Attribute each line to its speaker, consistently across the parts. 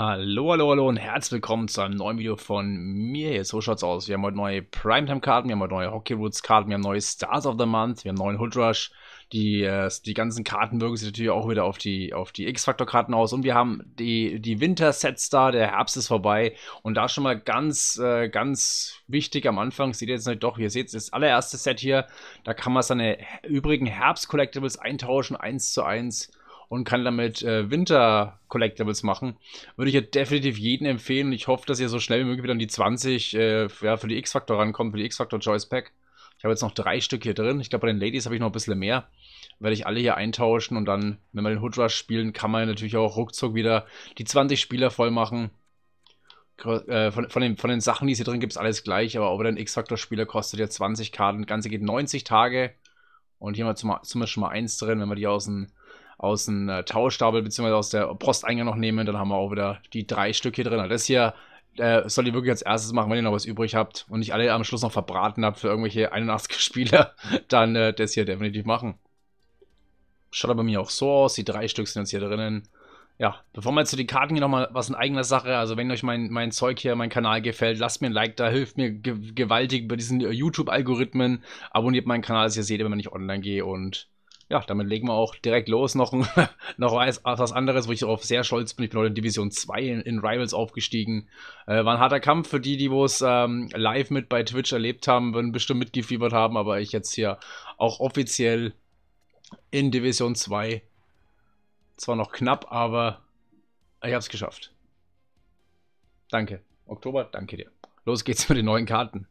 Speaker 1: Hallo, hallo, hallo und herzlich willkommen zu einem neuen Video von mir. Hier, so schaut's aus. Wir haben heute neue Primetime-Karten, wir haben heute neue Hockey Roots-Karten, wir haben neue Stars of the Month, wir haben neuen Hood Rush. Die, äh, die ganzen Karten wirken sich natürlich auch wieder auf die, auf die X-Factor-Karten aus. Und wir haben die, die Winter-Sets da, der Herbst ist vorbei. Und da schon mal ganz, äh, ganz wichtig am Anfang, seht ihr jetzt nicht doch, ihr seht das allererste Set hier, da kann man seine übrigen Herbst-Collectibles eintauschen, eins zu eins und kann damit äh, Winter-Collectibles machen, würde ich ja definitiv jeden empfehlen. Ich hoffe, dass ihr so schnell wie möglich wieder an die 20 äh, für, ja, für die X-Factor rankommt, für die X-Factor Choice Pack. Ich habe jetzt noch drei Stück hier drin. Ich glaube, bei den Ladies habe ich noch ein bisschen mehr. Werde ich alle hier eintauschen und dann, wenn wir den Hood Rush spielen, kann man natürlich auch ruckzuck wieder die 20 Spieler voll machen. Äh, von, von, den, von den Sachen, die es hier drin gibt, ist alles gleich, aber auch wieder ein X-Factor-Spieler kostet ja 20 Karten. Das Ganze geht 90 Tage. Und hier haben wir zum, Beispiel schon mal eins drin, wenn wir die aus dem aus dem äh, Tauschstapel bzw. aus der Posteingang noch nehmen. Dann haben wir auch wieder die drei Stück hier drin. das hier äh, sollt ihr wirklich als erstes machen, wenn ihr noch was übrig habt und nicht alle am Schluss noch verbraten habt für irgendwelche 81 Spieler, dann äh, das hier definitiv machen. Schaut aber bei mir auch so aus. Die drei Stück sind jetzt hier drinnen. Ja, bevor wir jetzt zu den Karten gehen, nochmal was in eigener Sache, also wenn euch mein, mein Zeug hier, mein Kanal gefällt, lasst mir ein Like da, hilft mir ge gewaltig bei diesen äh, YouTube-Algorithmen. Abonniert meinen Kanal, dass ihr seht, wenn ich online gehe und ja, damit legen wir auch direkt los. Noch, ein, noch was, anderes, wo ich darauf sehr stolz bin. Ich bin heute in Division 2 in, in Rivals aufgestiegen. Äh, war ein harter Kampf für die, die es ähm, live mit bei Twitch erlebt haben, würden bestimmt mitgefiebert haben, aber ich jetzt hier auch offiziell in Division 2. Zwar noch knapp, aber ich habe es geschafft. Danke. Oktober, danke dir. Los geht's mit den neuen Karten.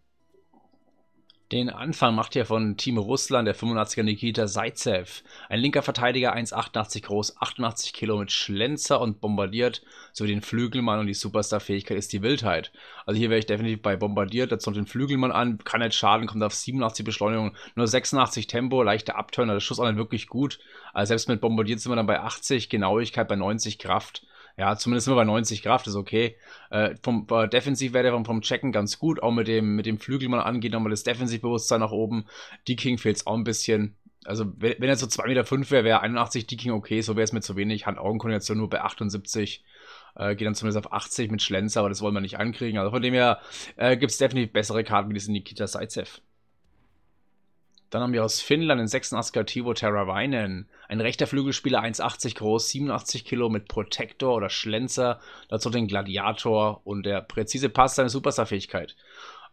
Speaker 1: Den Anfang macht hier von Team Russland der 85er Nikita Zaitsev. Ein linker Verteidiger, 1,88 groß, 88 Kilo mit Schlenzer und bombardiert. Sowie den Flügelmann und die Superstar-Fähigkeit ist die Wildheit. Also hier wäre ich definitiv bei bombardiert. Jetzt noch den Flügelmann an, kann nicht schaden, kommt auf 87 Beschleunigung, nur 86 Tempo, leichter Abturner, der Schuss auch nicht wirklich gut. Also selbst mit bombardiert sind wir dann bei 80, Genauigkeit bei 90 Kraft. Ja, zumindest sind wir bei 90 Kraft, ist okay. Äh, vom äh, Defensiv wäre der vom, vom Checken ganz gut, auch mit dem, mit dem Flügel mal angeht, nochmal das Defensivbewusstsein nach oben. Die King fehlt auch ein bisschen. Also, wenn, wenn er so 2,5 Meter wäre, wäre 81 die King okay, so wäre es mir zu wenig. Hand-Augen-Koordination nur bei 78. Äh, geht dann zumindest auf 80 mit Schlenzer, aber das wollen wir nicht ankriegen. Also von dem her äh, gibt es definitiv bessere Karten wie das Nikita Saizev. Dann haben wir aus Finnland den 86er Tivo Teravainen. Ein rechter Flügelspieler, 1,80 groß, 87 Kilo mit Protektor oder Schlenzer. Dazu den Gladiator und der präzise Pass seine Superstar-Fähigkeit.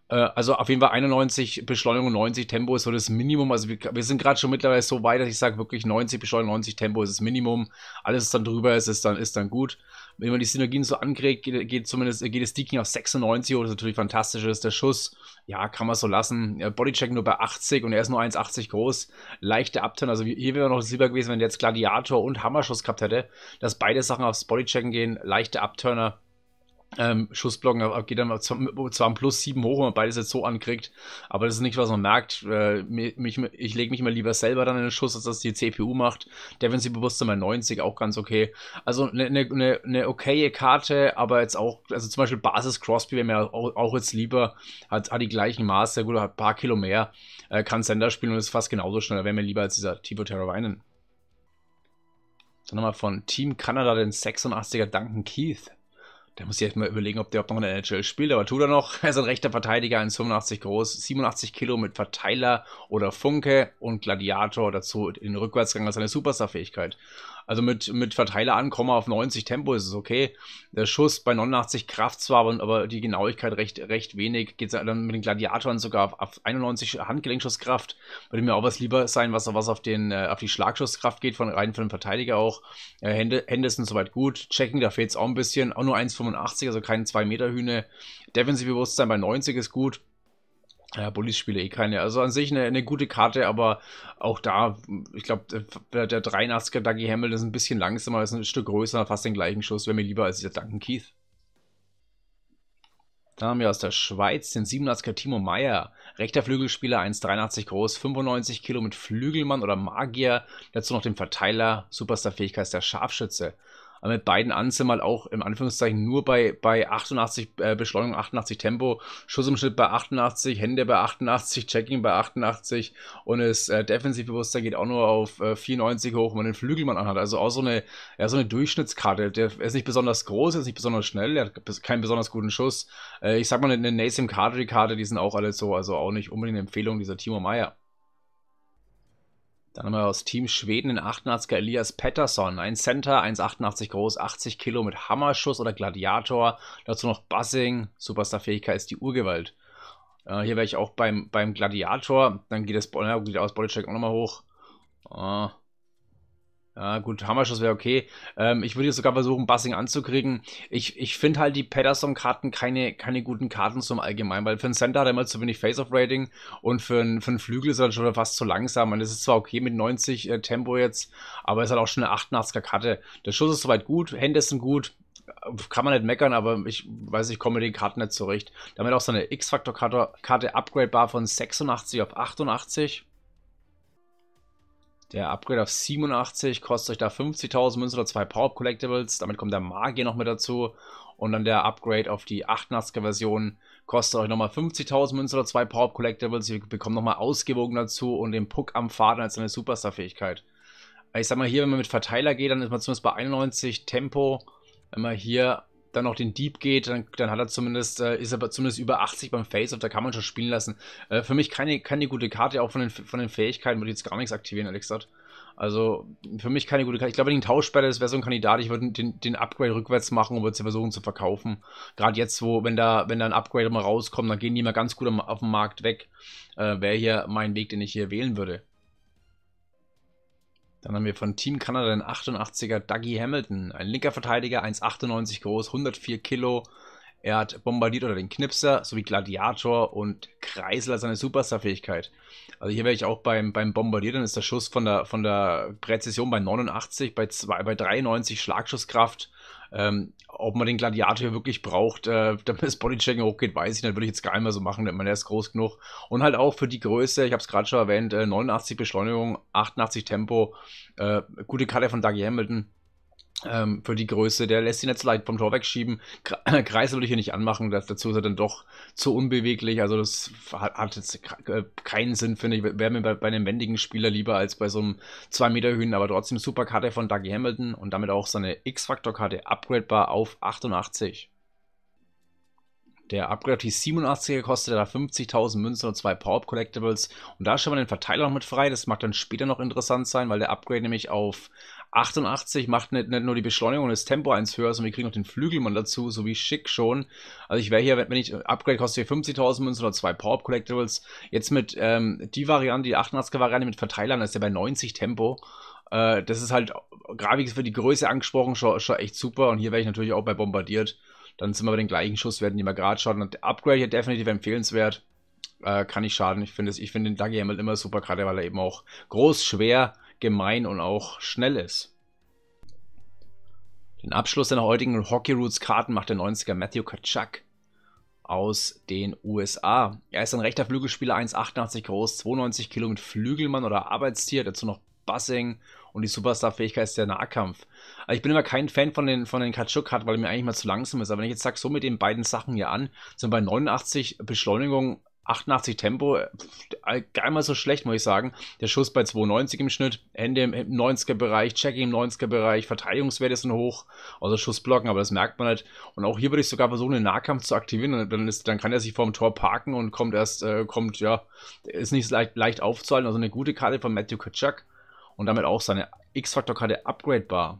Speaker 1: Äh, also auf jeden Fall 91 Beschleunigung, 90 Tempo ist so das Minimum. Also wir, wir sind gerade schon mittlerweile so weit, dass ich sage, wirklich 90 Beschleunigung, 90 Tempo ist das Minimum. Alles, was dann drüber ist, ist dann, ist dann gut. Wenn man die Synergien so ankriegt, geht, geht zumindest geht das Deaking auf 96, was natürlich fantastisch ist. Der Schuss, ja, kann man so lassen. Bodycheck nur bei 80 und er ist nur 1,80 groß. Leichte Upturn. Also hier wäre noch lieber gewesen, wenn der jetzt Gladiator und Hammerschuss gehabt hätte, dass beide Sachen aufs Bodychecken gehen. Leichte Upturner ähm, Schussblocken geht dann zwar ein Plus 7 hoch, wenn man beides jetzt so ankriegt, aber das ist nicht, was man merkt. Äh, mich, ich lege mich mal lieber selber dann in den Schuss, als dass die CPU macht. Defensive Bewusstsein bei 90, auch ganz okay. Also eine ne, ne, ne okaye Karte, aber jetzt auch, also zum Beispiel Basis Crosby wäre mir auch, auch, jetzt lieber, hat, hat die gleichen Maße, gut, hat ein paar Kilo mehr, äh, kann Sender spielen und ist fast genauso schnell, wäre mir lieber als dieser Tivo Weinen. Dann nochmal von Team Kanada den 86er Duncan Keith. Da muss ich erstmal überlegen, ob der auch noch in der NHL spielt, aber tut er noch. Er ist ein rechter Verteidiger, 1,85 groß, 87 Kilo mit Verteiler oder Funke und Gladiator dazu in den Rückwärtsgang als eine Superstar-Fähigkeit. Also mit, mit Verteiler ankommen auf 90 Tempo ist es okay. Der Schuss bei 89 Kraft zwar, aber die Genauigkeit recht, recht wenig. Geht dann mit den Gladiatoren sogar auf, auf 91 Handgelenkschusskraft. Würde mir auch was lieber sein, was, was auf, den, äh, auf die Schlagschusskraft geht, von rein für den Verteidiger auch. Äh, Hände, Hände sind soweit gut. Checking, da fehlt es auch ein bisschen. Auch nur 1,85, also keine 2-Meter-Hühne. Defensive Bewusstsein bei 90 ist gut. Ja, Bullies spiele eh keine. Also an sich eine, eine gute Karte, aber auch da, ich glaube, der, der 83er Dougie Hamill ist ein bisschen langsamer, ist ein Stück größer, fast den gleichen Schuss, wäre mir lieber als dieser Duncan Keith. Dann haben wir aus der Schweiz den 87er Timo Meyer, rechter Flügelspieler, 1,83 groß, 95 Kilo mit Flügelmann oder Magier, dazu noch den Verteiler, Superstar-Fähigkeit ist der Scharfschütze. Aber mit beiden Anzen mal auch im Anführungszeichen nur bei, bei 88 äh, Beschleunigung, 88 Tempo, Schussumschnitt bei 88, Hände bei 88, Checking bei 88 und das äh, Defensivbewusstsein geht auch nur auf äh, 94 hoch, wenn man den Flügel man anhat. Also auch so eine, ja, so eine Durchschnittskarte. Der ist nicht besonders groß, ist nicht besonders schnell, er hat keinen besonders guten Schuss. Äh, ich sag mal, eine Nasim Kadri-Karte, die sind auch alle so, also auch nicht unbedingt eine Empfehlung dieser Timo Meyer. Dann haben wir aus Team Schweden den 88er Elias Pettersson. Ein Center, 1,88 groß, 80 Kilo mit Hammerschuss oder Gladiator. Dazu noch Buzzing. Superstar-Fähigkeit ist die Urgewalt. Äh, hier wäre ich auch beim, beim Gladiator. Dann geht das naja, geht aus Bodycheck auch nochmal hoch. Äh, ja, gut, Hammerschuss wäre okay. Ähm, ich würde jetzt sogar versuchen, Bussing anzukriegen. Ich, ich finde halt die Patterson-Karten keine, keine guten Karten zum Allgemeinen, weil für einen Center hat er immer zu wenig Face-Off-Rating und für einen, für einen Flügel ist er schon fast zu langsam. Und es ist zwar okay mit 90 äh, Tempo jetzt, aber es hat auch schon eine 88er-Karte. Der Schuss ist soweit gut, Hände sind gut, äh, kann man nicht meckern, aber ich weiß, ich komme mit den Karten nicht zurecht. Damit auch seine x faktor karte upgradebar von 86 auf 88. Der Upgrade auf 87 kostet euch da 50.000 Münzen oder zwei Power up Collectibles. Damit kommt der Magier noch mit dazu. Und dann der Upgrade auf die 88er Version kostet euch nochmal 50.000 Münzen oder zwei Power up Collectibles. Ihr bekommt nochmal Ausgewogen dazu und den Puck am Faden als eine Superstar-Fähigkeit. Ich sag mal hier, wenn man mit Verteiler geht, dann ist man zumindest bei 91 Tempo. Wenn man hier dann noch den Deep geht, dann, dann hat er zumindest, äh, ist er zumindest über 80 beim Face-Off, da kann man schon spielen lassen. Äh, für mich keine, keine gute Karte, auch von den, von den Fähigkeiten würde ich jetzt gar nichts aktivieren, ehrlich gesagt. Also für mich keine gute Karte. Ich glaube, wenn den Tauschsperre, das wäre so ein Kandidat, ich würde den, den Upgrade rückwärts machen und würde es versuchen zu verkaufen. Gerade jetzt, wo, wenn da, wenn da ein Upgrade mal rauskommt, dann gehen die mal ganz gut auf den Markt weg. Äh, wäre hier mein Weg, den ich hier wählen würde. Dann haben wir von Team Kanada den 88er Dougie Hamilton, ein linker Verteidiger, 1,98 groß, 104 Kilo. Er hat Bombardier oder den Knipser sowie Gladiator und Kreisler seine Superstar-Fähigkeit. Also hier wäre ich auch beim, beim dann ist der Schuss von der, von der Präzision bei 89, bei, 2, bei 93 Schlagschusskraft ähm, ob man den Gladiator wirklich braucht, äh, damit das Bodychecking hochgeht, weiß ich nicht. Würde ich jetzt gar nicht mehr so machen, denn man ist groß genug. Und halt auch für die Größe, ich habe es gerade schon erwähnt, äh, 89 Beschleunigung, 88 Tempo, äh, gute Karte von Dougie Hamilton ähm, für die Größe. Der lässt ihn jetzt leicht vom Tor wegschieben. Kreisel würde ich hier nicht anmachen, das, dazu ist er dann doch zu unbeweglich. Also das hat, jetzt äh, keinen Sinn, finde ich. Wäre mir bei, bei, einem wendigen Spieler lieber als bei so einem 2 Meter Hühn, aber trotzdem super Karte von Dougie Hamilton und damit auch seine x faktor karte upgradebar auf 88. Der Upgrade die 87er kostet da 50.000 Münzen und zwei Power up Collectibles. Und da ist schon mal den Verteiler noch mit frei. Das mag dann später noch interessant sein, weil der Upgrade nämlich auf 88 macht nicht, nicht nur die Beschleunigung und das Tempo eins höher, sondern wir kriegen noch den Flügelmann dazu, so wie schick schon. Also ich wäre hier, wenn ich Upgrade kostet hier 50.000 Münzen oder zwei Power Collectibles. Jetzt mit ähm, die Variante, die 88er Variante mit Verteilern, ist ja bei 90 Tempo. Äh, das ist halt Grafik für die Größe angesprochen schon, schon echt super und hier wäre ich natürlich auch bei bombardiert. Dann sind wir bei den gleichen Schusswerten, die wir gerade schauen. Und Upgrade hier definitiv empfehlenswert. Äh, kann nicht schaden. Ich finde find den Dougie Hamel immer super, gerade weil er eben auch groß, schwer ist gemein und auch schnell ist. Den Abschluss der heutigen Hockey Roots Karten macht der 90er Matthew Kaczak aus den USA. Er ist ein rechter Flügelspieler, 1,88 groß, 92 Kilo mit Flügelmann oder Arbeitstier, dazu noch Buzzing und die Superstar-Fähigkeit ist der Nahkampf. Also ich bin immer kein Fan von den, von den Katschuk-Karten, weil er mir eigentlich mal zu langsam ist. Aber wenn ich jetzt sage, so mit den beiden Sachen hier an, sind bei 89 Beschleunigung 88 Tempo, äh, gar nicht mal so schlecht, muss ich sagen. Der Schuss bei 92 im Schnitt, Hände im 90er-Bereich, Checking im 90er-Bereich, Verteidigungswerte sind hoch, also Schussblocken, aber das merkt man halt. Und auch hier würde ich sogar versuchen, den Nahkampf zu aktivieren, und dann, ist, dann kann er sich vorm Tor parken und kommt erst, äh, kommt, ja, ist nicht leicht, leicht aufzuhalten, also eine gute Karte von Matthew Kaczak und damit auch seine x faktor karte upgradebar.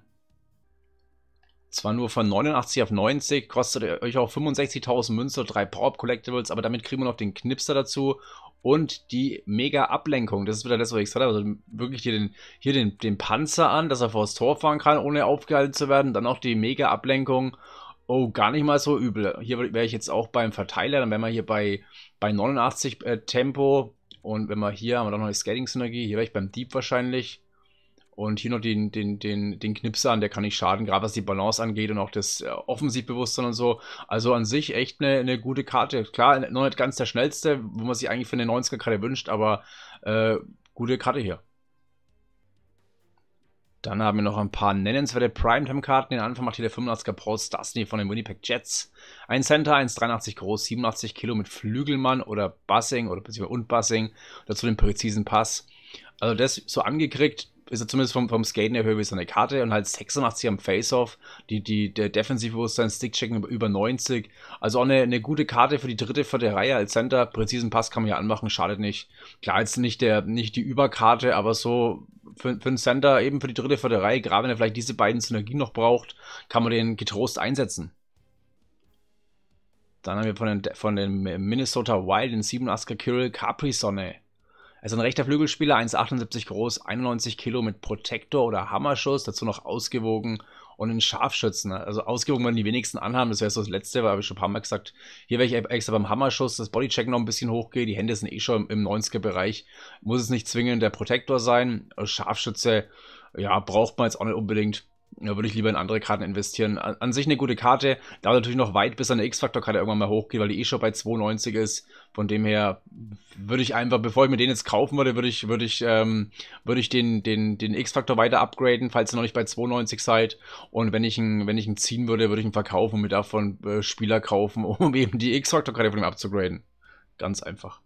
Speaker 1: Zwar nur von 89 auf 90, kostet euch auch 65.000 Münze, drei Power-Up Collectibles, aber damit kriegen wir noch den Knipster dazu und die mega Ablenkung. Das ist wieder das, was ich gesagt habe. Also wirklich hier den, hier den, den Panzer an, dass er vor das Tor fahren kann, ohne aufgehalten zu werden. Dann auch die mega Ablenkung. Oh, gar nicht mal so übel. Hier wäre ich jetzt auch beim Verteiler. Dann wären wir hier bei, bei 89 äh, Tempo. Und wenn wir hier, haben wir doch noch eine Skating-Synergie. Hier wäre ich beim Dieb wahrscheinlich. Und hier noch den, den, den, den Knipser an, der kann nicht schaden, gerade was die Balance angeht und auch das äh, Offensivbewusstsein und so. Also an sich echt eine, eine gute Karte. Klar, noch nicht ganz der schnellste, wo man sich eigentlich für eine 90er Karte wünscht, aber äh, gute Karte hier. Dann haben wir noch ein paar nennenswerte Primetime-Karten. Den Anfang macht hier der 85er Paul Stastny von den Winnipeg Jets. Ein Center, 1,83 groß, 87 Kilo mit Flügelmann oder Bussing oder beziehungsweise und Bussing. Dazu den präzisen Pass. Also das so angekriegt, ist er zumindest vom, vom Skaten her höher wie seine Karte und halt 86 am Face-Off, die, die, der defensive Bewusstsein, Stick-Checking über 90. Also auch eine, eine gute Karte für die dritte, vierte Reihe als Center. Präzisen Pass kann man ja anmachen, schadet nicht. Klar, jetzt nicht, der, nicht die Überkarte, aber so für, für einen Center, eben für die dritte, vierte Reihe, gerade wenn er vielleicht diese beiden Synergien noch braucht, kann man den getrost einsetzen. Dann haben wir von den, von den Minnesota Wild den 87er Kirill Capri-Sonne. Also ein rechter Flügelspieler, 1,78 groß, 91 Kilo mit Protektor oder Hammerschuss, dazu noch ausgewogen und ein Scharfschützen. Also ausgewogen werden die wenigsten anhaben, das wäre so das Letzte, weil habe ich schon ein paar Mal gesagt, hier wäre ich extra beim Hammerschuss, das Bodycheck noch ein bisschen hochgehe, die Hände sind eh schon im 90er-Bereich, muss es nicht zwingend der Protektor sein, Scharfschütze, ja, braucht man jetzt auch nicht unbedingt da würde ich lieber in andere Karten investieren. An, an sich eine gute Karte, da natürlich noch weit bis eine x faktor karte irgendwann mal hochgeht, weil die eh schon bei 92 ist. Von dem her würde ich einfach, bevor ich mir den jetzt kaufen würde, würde ich, würde ich, ähm, würde ich den, den, den x faktor weiter upgraden, falls ihr noch nicht bei 92 seid. Und wenn ich ihn, wenn ich ihn ziehen würde, würde ich ihn verkaufen und mir davon äh, Spieler kaufen, um eben die x faktor karte von ihm abzugraden. Ganz einfach.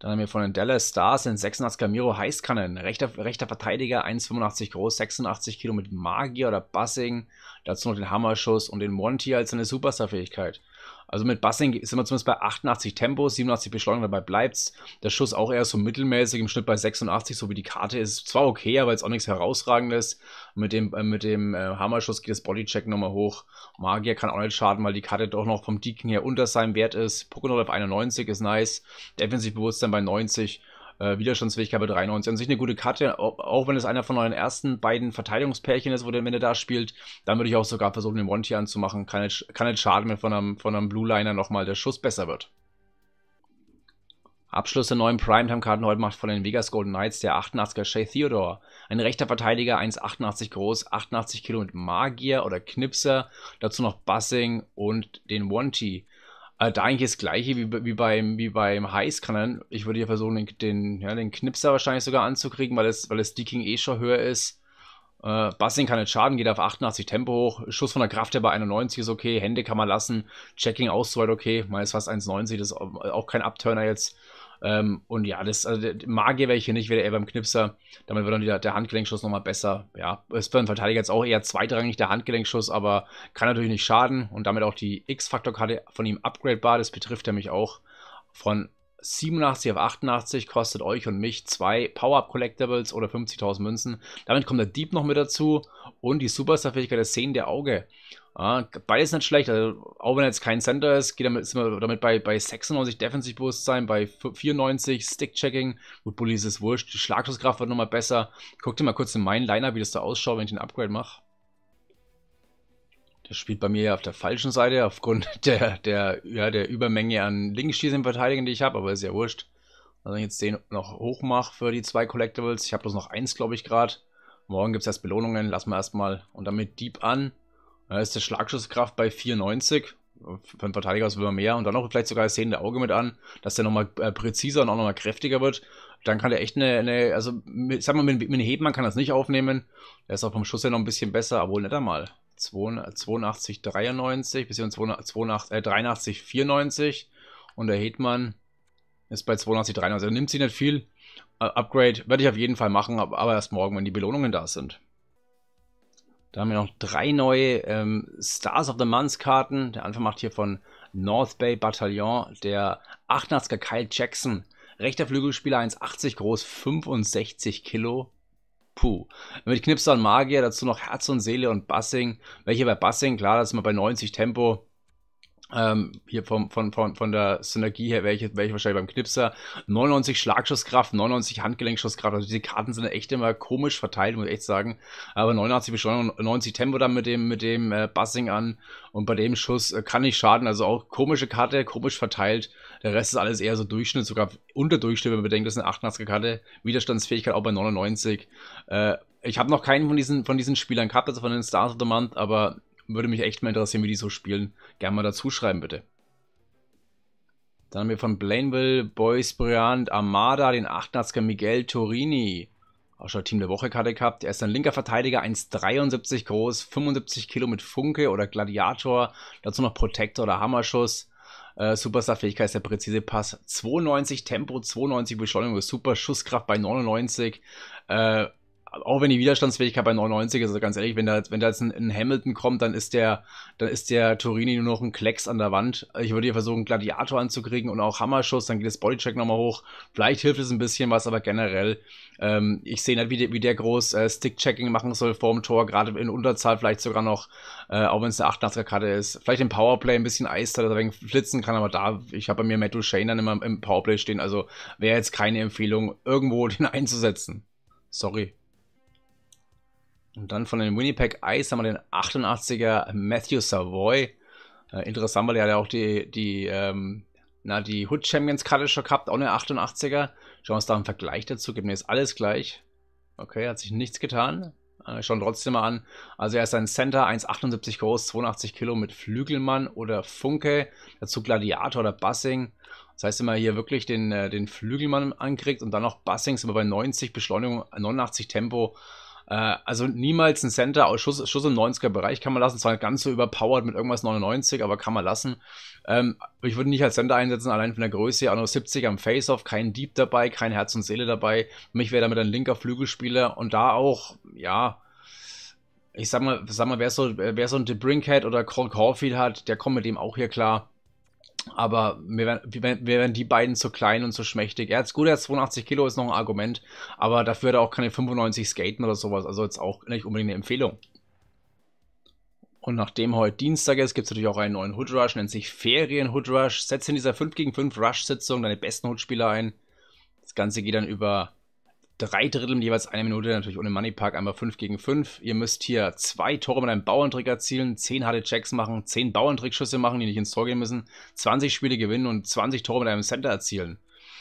Speaker 1: Dann haben wir von den Dallas Stars den 86 Camiro Heißkannen. Rechter, rechter Verteidiger, 1,85 groß, 86 Kilo mit Magier oder Bussing. Dazu noch den Hammerschuss und den Monty als seine Superstar-Fähigkeit. Also mit Bussing sind wir zumindest bei 88 Tempo, 87 Beschleunigung, dabei bleibt's. Der Schuss auch eher so mittelmäßig, im Schnitt bei 86, so wie die Karte ist. Zwar okay, aber jetzt auch nichts herausragendes. Mit dem, äh, mit dem äh, Hammerschuss geht das Bodycheck nochmal hoch. Magier kann auch nicht schaden, weil die Karte doch noch vom Deacon her unter seinem Wert ist. Pokémon auf 91 ist nice. Defensivbewusstsein bei 90. Äh, Widerstandsfähigkeit bei 93. An sich eine gute Karte, auch wenn es einer von euren ersten beiden Verteidigungspärchen ist, wo der am Ende da spielt, dann würde ich auch sogar versuchen, den one anzumachen. Kann nicht, kann nicht schaden, wenn von einem, von einem Blue-Liner nochmal der Schuss besser wird. Abschluss der neuen Primetime-Karten heute macht von den Vegas Golden Knights der 88er Shay Theodore. Ein rechter Verteidiger, 1,88 groß, 88 Kilo mit Magier oder Knipser, dazu noch Bussing und den One-T äh, da eigentlich das gleiche wie, wie beim, wie beim Heißkannen. Ich würde hier versuchen, den, den, ja, den Knipser wahrscheinlich sogar anzukriegen, weil das, weil das Deking eh schon höher ist. Äh, Busting kann nicht schaden, geht auf 88 Tempo hoch. Schuss von der Kraft her bei 91 ist okay. Hände kann man lassen. Checking ausweit okay. Man ist fast 1,90, das ist auch kein Upturner jetzt. Ähm, und ja, das also Magier wäre ich hier nicht, wäre eher beim Knipser. Damit wird dann wieder der Handgelenkschuss nochmal besser. Ja, ist für einen Verteidiger jetzt auch eher zweitrangig der Handgelenkschuss, aber kann natürlich nicht schaden und damit auch die X-Faktor-Karte von ihm upgradebar. Das betrifft er mich auch von 87 auf 88 kostet euch und mich zwei Power-Up Collectibles oder 50.000 Münzen. Damit kommt der Dieb noch mit dazu und die Superstar-Fähigkeit das Sehen der Auge. Ja, beides nicht schlecht, also, auch wenn jetzt kein Center ist, geht damit, sind wir damit bei, bei 96 Defensivbewusstsein, bei 94 Stick-Checking. Gut, Bullies ist wurscht, die Schlagschusskraft wird nochmal besser. Guckt dir mal kurz in meinen Liner, wie das da ausschaut, wenn ich den Upgrade mache. Das spielt bei mir auf der falschen Seite, aufgrund der, der, ja, der Übermenge an Linksschießen im Verteidigen, die ich habe, aber ist ja wurscht. Also wenn ich jetzt den noch hoch mache für die zwei Collectibles, ich habe bloß noch eins, glaube ich, gerade. Morgen gibt es erst Belohnungen, lassen wir erstmal. Und damit Dieb an. Da ist der Schlagschusskraft bei 94. Für einen Verteidiger ist immer mehr. Und dann noch vielleicht sogar das sehende Auge mit an, dass der nochmal äh, präziser und auch nochmal kräftiger wird. Dann kann der echt eine, eine also ich sag mal, mit, mit einem Hebmann kann das nicht aufnehmen. Der ist auch vom Schuss her noch ein bisschen besser, aber wohl nicht einmal. 82, 93, beziehungsweise 82, äh, 83, 94. Und der Hetman ist bei 82, 93. Also nimmt sie nicht viel. Uh, Upgrade werde ich auf jeden Fall machen, aber erst morgen, wenn die Belohnungen da sind. Da haben wir noch drei neue ähm, Stars of the Month Karten. Der Anfang macht hier von North Bay Bataillon der 88er Kyle Jackson. Rechter Flügelspieler 1,80 groß, 65 Kilo. Puh. Mit Knipser und Magier, dazu noch Herz und Seele und Bassing. Welche bei Bassing, klar, das ist mal bei 90 Tempo. Ähm, hier vom, von, von, von der Synergie her wäre ich, wär ich wahrscheinlich beim Knipser. 99 Schlagschusskraft, 99 Handgelenkschusskraft. Also diese Karten sind echt immer komisch verteilt, muss ich echt sagen. Aber 89 Beschleunigung, 90 Tempo dann mit dem, mit dem äh, Bussing an. Und bei dem Schuss äh, kann nicht schaden. Also auch komische Karte, komisch verteilt. Der Rest ist alles eher so Durchschnitt, sogar Unterdurchschnitt, wenn man bedenkt, das ist eine 88er Karte. Widerstandsfähigkeit auch bei 99. Äh, ich habe noch keinen von diesen, von diesen Spielern gehabt, also von den Stars of the Month, aber würde mich echt mal interessieren, wie die so spielen. Gerne mal dazu schreiben, bitte. Dann haben wir von Blainville, Boys Briand, Armada, den 88er Miguel Torini. Auch schon Team der Woche Karte gehabt. Er ist ein linker Verteidiger, 1,73 groß, 75 Kilo mit Funke oder Gladiator. Dazu noch Protektor oder Hammerschuss. Äh, Superstar-Fähigkeit ist der präzise Pass 92, Tempo 92, Beschleunigung, Super Schusskraft bei 99. Äh, auch wenn die Widerstandsfähigkeit bei 99 ist, also ganz ehrlich, wenn da, wenn da jetzt ein, ein, Hamilton kommt, dann ist der, dann ist der Turini nur noch ein Klecks an der Wand. Ich würde hier versuchen, Gladiator anzukriegen und auch Hammerschuss, dann geht das Bodycheck nochmal hoch. Vielleicht hilft es ein bisschen was, aber generell, ähm, ich sehe nicht, wie der, wie der groß äh, Stick-Checking machen soll vorm Tor, gerade in Unterzahl vielleicht sogar noch, äh, auch wenn es eine 88er Karte ist. Vielleicht im Powerplay ein bisschen Eis, da wegen flitzen kann, aber da, ich habe bei mir Matt Duchesne dann immer im Powerplay stehen, also wäre jetzt keine Empfehlung, irgendwo den einzusetzen. Sorry. Und dann von den Winnipeg Ice haben wir den 88er Matthew Savoy. Äh, interessant, weil er hat ja auch die, die, ähm, na, die Hood Champions Karte schon gehabt, auch eine 88er. Schauen wir uns da einen Vergleich dazu, geben wir jetzt alles gleich. Okay, hat sich nichts getan. Äh, schauen trotzdem mal an. Also er ist ein Center, 1,78 groß, 82 Kilo mit Flügelmann oder Funke, dazu Gladiator oder Bassing. Das heißt, wenn man hier wirklich den, äh, den Flügelmann ankriegt und dann noch Bassing, sind wir bei 90 Beschleunigung, 89 Tempo. Äh, also niemals ein Center aus Schuss, Schuss im 90er-Bereich kann man lassen. Zwar ganz so überpowered mit irgendwas 99, aber kann man lassen. Ähm, ich würde nicht als Center einsetzen, allein von der Größe her. Auch noch 70 am Face-Off, kein Deep dabei, kein Herz und Seele dabei. mich wäre damit ein linker Flügelspieler und da auch, ja. Ich sag mal, sag mal wer, so, wer so ein DeBrinkhead oder Cole Caulfield hat, der kommt mit dem auch hier klar. Aber mir wären, mir wären die beiden zu klein und zu schmächtig. Er hat gut, er hat 82 Kilo, ist noch ein Argument. Aber dafür hat er auch keine 95 Skaten oder sowas. Also jetzt auch nicht unbedingt eine Empfehlung. Und nachdem heute Dienstag ist, gibt es natürlich auch einen neuen Hood Rush, nennt sich Ferien Hood Rush. Setze in dieser 5 gegen 5 Rush-Sitzung deine besten Hood-Spieler ein. Das Ganze geht dann über drei Drittel jeweils eine Minute, natürlich ohne Money Park, einmal 5 gegen 5. Ihr müsst hier zwei Tore mit einem Bauerntrick erzielen, 10 harte Checks machen, 10 Bauerntrickschüsse machen, die nicht ins Tor gehen müssen, 20 Spiele gewinnen und 20 Tore mit einem Center erzielen.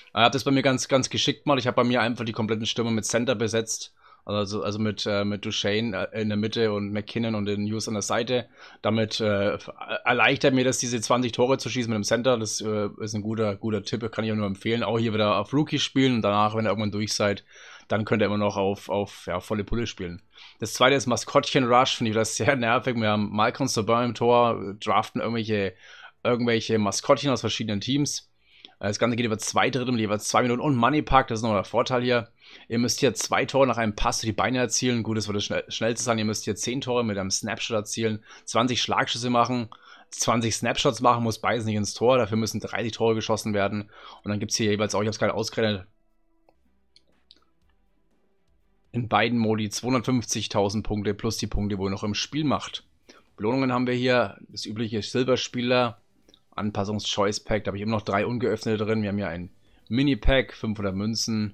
Speaker 1: Ich äh, habe das bei mir ganz, ganz geschickt gemacht. Ich habe bei mir einfach die kompletten Stürme mit Center besetzt also, also mit, äh, mit Duchesne äh, in der Mitte und McKinnon und den News an der Seite. Damit äh, erleichtert mir das, diese 20 Tore zu schießen mit dem Center. Das äh, ist ein guter, guter Tipp, kann ich auch nur empfehlen. Auch hier wieder auf Rookie spielen und danach, wenn ihr irgendwann durch seid, dann könnt ihr immer noch auf, auf ja, volle Pulle spielen. Das zweite ist Maskottchen Rush, finde ich das sehr nervig. Wir haben Malcolm Sabin im Tor, äh, draften irgendwelche, irgendwelche Maskottchen aus verschiedenen Teams das Ganze geht über zwei Drittel mit jeweils zwei Minuten und Money Park, das ist noch der Vorteil hier. Ihr müsst hier zwei Tore nach einem Pass durch die Beine erzielen. Gut, das würde schnell, schnellste sein. Ihr müsst hier zehn Tore mit einem Snapshot erzielen, 20 Schlagschüsse machen. 20 Snapshots machen, muss beides nicht ins Tor, dafür müssen 30 Tore geschossen werden. Und dann gibt es hier jeweils auch, ich habe es gerade ausgerechnet, in beiden Modi 250.000 Punkte plus die Punkte, wo ihr noch im Spiel macht. Belohnungen haben wir hier, das übliche Silberspieler, Anpassungs-Choice-Pack. Da habe ich immer noch drei ungeöffnete drin. Wir haben hier ein Mini-Pack, 500 Münzen.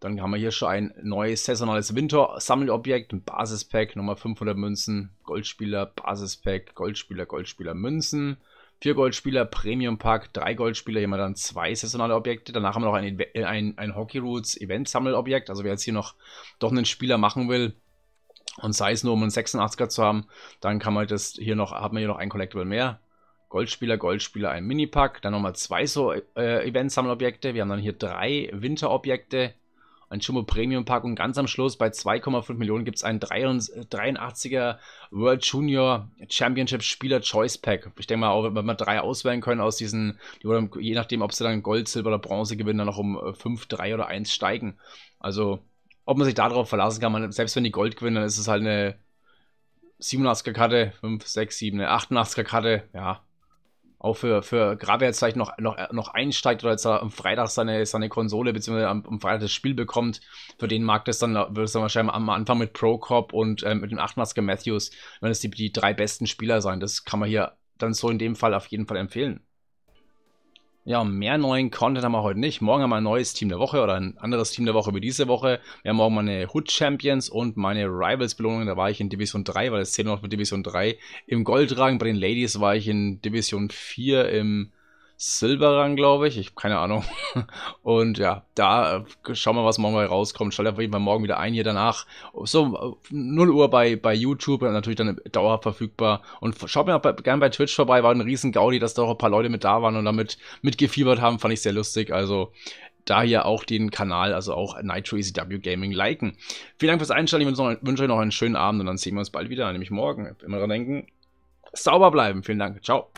Speaker 1: Dann haben wir hier schon ein neues saisonales Winter-Sammelobjekt, ein Basispack, nochmal 500 Münzen, Goldspieler, Basispack, Goldspieler, Goldspieler, Münzen, vier Goldspieler, Premium-Pack, drei Goldspieler, hier haben wir dann zwei saisonale Objekte. Danach haben wir noch ein, äh, ein, ein Hockey Roots Event-Sammelobjekt, also wer jetzt hier noch doch einen Spieler machen will, und sei es nur um einen 86er zu haben, dann kann man das hier noch, hat man hier noch ein Collectible mehr. Goldspieler, Goldspieler, ein Minipack. Dann nochmal zwei so äh, Event-Sammelobjekte. Wir haben dann hier drei Winterobjekte. Ein Jumbo Premium Pack und ganz am Schluss bei 2,5 Millionen gibt es einen 83er World Junior Championship Spieler Choice Pack. Ich denke mal, auch wenn wir drei auswählen können aus diesen, die, je nachdem, ob sie dann Gold, Silber oder Bronze gewinnen, dann noch um 5, äh, 3 oder 1 steigen. Also, ob man sich darauf verlassen kann, man, selbst wenn die Gold gewinnen, dann ist es halt eine 87er Karte, 5, 6, 7, eine 88er Karte, ja, auch für, für gerade wer jetzt vielleicht noch, noch, noch einsteigt oder jetzt am Freitag seine, seine Konsole beziehungsweise am, am Freitag das Spiel bekommt, für den mag das dann, würde es dann wahrscheinlich am Anfang mit Procop und äh, mit dem Achtmaske Matthews, wenn es die, die drei besten Spieler sein. Das kann man hier dann so in dem Fall auf jeden Fall empfehlen. Ja, mehr neuen Content haben wir heute nicht. Morgen haben wir ein neues Team der Woche oder ein anderes Team der Woche wie diese Woche. Wir haben morgen meine Hood Champions und meine Rivals Belohnung. Da war ich in Division 3, weil es zählt noch mit Division 3 im Goldrang. Bei den Ladies war ich in Division 4 im Silberrang, glaube ich. Ich habe keine Ahnung. Und ja, da äh, schauen wir, was morgen rauskommt. Schalte auf jeden Fall morgen wieder ein hier danach. So, 0 äh, Uhr bei, bei YouTube und natürlich dann dauerhaft verfügbar. Und schaut mir auch gerne bei Twitch vorbei. War ein riesen Gaudi, dass da auch ein paar Leute mit da waren und damit mitgefiebert haben. Fand ich sehr lustig. Also, da hier auch den Kanal, also auch Nitro ECW Gaming liken. Vielen Dank fürs Einschalten. Ich wünsche euch noch einen schönen Abend und dann sehen wir uns bald wieder, nämlich morgen. Immer dran denken, sauber bleiben. Vielen Dank. Ciao.